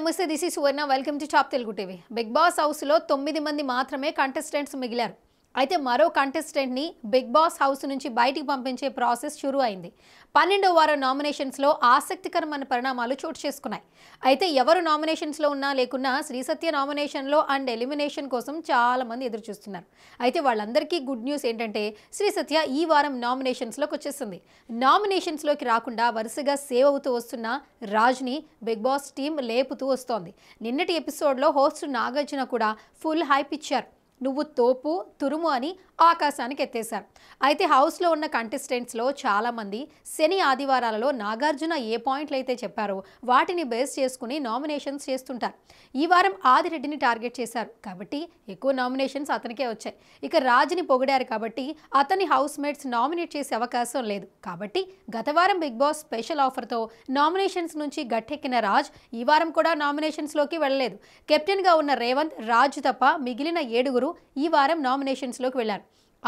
నమస్తే this is Suvarna welcome to top Telugu TV Bigg Boss హౌస్లో తొమ్మిది మంది మాత్రమే కంటెస్టెంట్స్ మిగిలారు అయితే మరో కంటెస్టెంట్ని బిగ్ బాస్ హౌస్ నుంచి బయటికి పంపించే ప్రాసెస్ షురు అయింది పన్నెండో వారం నామినేషన్స్లో ఆసక్తికరమైన పరిణామాలు చోటు చేసుకున్నాయి అయితే ఎవరు నామినేషన్స్లో ఉన్నా లేకున్నా శ్రీసత్య నామినేషన్లో అండ్ ఎలిమినేషన్ కోసం చాలామంది ఎదురు చూస్తున్నారు అయితే వాళ్ళందరికీ గుడ్ న్యూస్ ఏంటంటే శ్రీసత్య ఈ వారం నామినేషన్స్లోకి వచ్చేసింది నామినేషన్స్లోకి రాకుండా వరుసగా సేవ్ అవుతూ వస్తున్న రాజ్ని బిగ్ బాస్ టీం లేపుతూ వస్తోంది నిన్నటి ఎపిసోడ్లో హోస్ట్ నాగార్జున కూడా ఫుల్ హైప్ ఇచ్చారు నువ్వు తోపు తురుము అని ఆకాశానికి ఎత్తేశారు అయితే హౌస్లో ఉన్న కంటెస్టెంట్స్లో చాలామంది శని ఆదివారాలలో నాగార్జున ఏ పాయింట్లు అయితే చెప్పారో వాటిని బేస్ చేసుకుని నామినేషన్స్ చేస్తుంటారు ఈ వారం ఆదిరెడ్డిని టార్గెట్ చేశారు కాబట్టి ఎక్కువ నామినేషన్స్ అతనికే వచ్చాయి ఇక రాజుని పొగిడారు కాబట్టి అతని హౌస్ మేట్స్ నామినేట్ చేసే అవకాశం లేదు కాబట్టి గత వారం బిగ్ బాస్ స్పెషల్ ఆఫర్తో నామినేషన్స్ నుంచి గట్టెక్కిన రాజ్ ఈ వారం కూడా నామినేషన్స్లోకి వెళ్ళలేదు కెప్టెన్గా ఉన్న రేవంత్ రాజ్ తప్ప మిగిలిన ఏడుగురు ఈ వారం నామినేషన్స్లోకి వెళ్లారు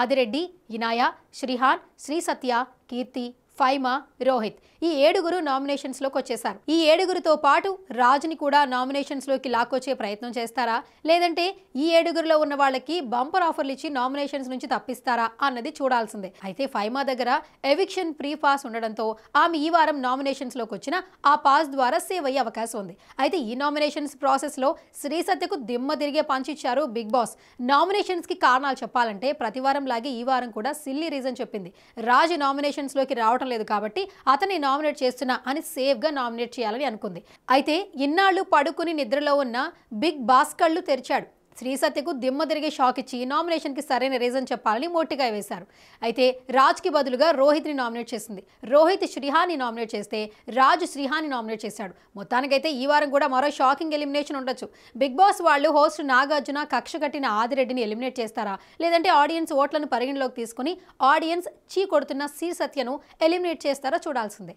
ఆదిరెడ్డి ఇనాయ శ్రీహాన్ శ్రీసత్య కీర్తి ఫైమా రోహిత్ ఈ ఏడుగురు నామినేషన్స్ లోకి వచ్చేసారు ఈ ఏడుగురితో పాటు రాజుని కూడా నామినేషన్స్ లోకి లాక్కొచ్చే ప్రయత్నం చేస్తారా లేదంటే ఈ ఏడుగురిలో ఉన్న వాళ్ళకి బంపర్ ఆఫర్లు ఇచ్చి నామినేషన్స్ నుంచి తప్పిస్తారా అన్నది చూడాల్సిందే అయితే ఫైమా దగ్గర ఎవిక్షన్ ప్రీ పాస్ ఉండడంతో ఆమె ఈ వారం నామినేషన్స్ లోకి వచ్చిన ఆ పాస్ ద్వారా సేవ్ అయ్యే అవకాశం ఉంది అయితే ఈ నామినేషన్స్ ప్రాసెస్ శ్రీ శ్రీసత్యకు దిమ్మ తిరిగే పంచిచ్చారు బిగ్ బాస్ నామినేషన్స్ కి కారణాలు చెప్పాలంటే ప్రతివారం లాగే ఈ వారం కూడా సిల్లీ రీజన్ చెప్పింది రాజు నామినేషన్స్ లోకి రావడం లేదు కాబట్టి అతన్ని నామినేట్ చేస్తున్నా అని సేఫ్గా నామినేట్ చేయాలని అనుకుంది అయితే ఇన్నాళ్ళు పడుకుని నిద్రలో ఉన్న బిగ్ బాస్కళ్లు తెరిచాడు శ్రీసత్యకు దిమ్మ తిరిగి షాక్ ఇచ్చి నామినేషన్కి సరైన రీజన్ చెప్పాలని మోటిగా వేశారు అయితే రాజ్కి బదులుగా రోహిత్ని నామినేట్ చేసింది రోహిత్ శ్రీహాని నామినేట్ చేస్తే రాజ్ శ్రీహాని నామినేట్ చేశాడు మొత్తానికైతే ఈ వారం కూడా మరో షాకింగ్ ఎలిమినేషన్ ఉండొచ్చు బిగ్ బాస్ వాళ్ళు హోస్ట్ నాగార్జున కక్ష కట్టిన ఆదిరెడ్డిని ఎలిమినేట్ చేస్తారా లేదంటే ఆడియన్స్ ఓట్లను పరిగణలోకి తీసుకుని ఆడియన్స్ చీ కొడుతున్న శ్రీసత్యను ఎలిమినేట్ చేస్తారా చూడాల్సిందే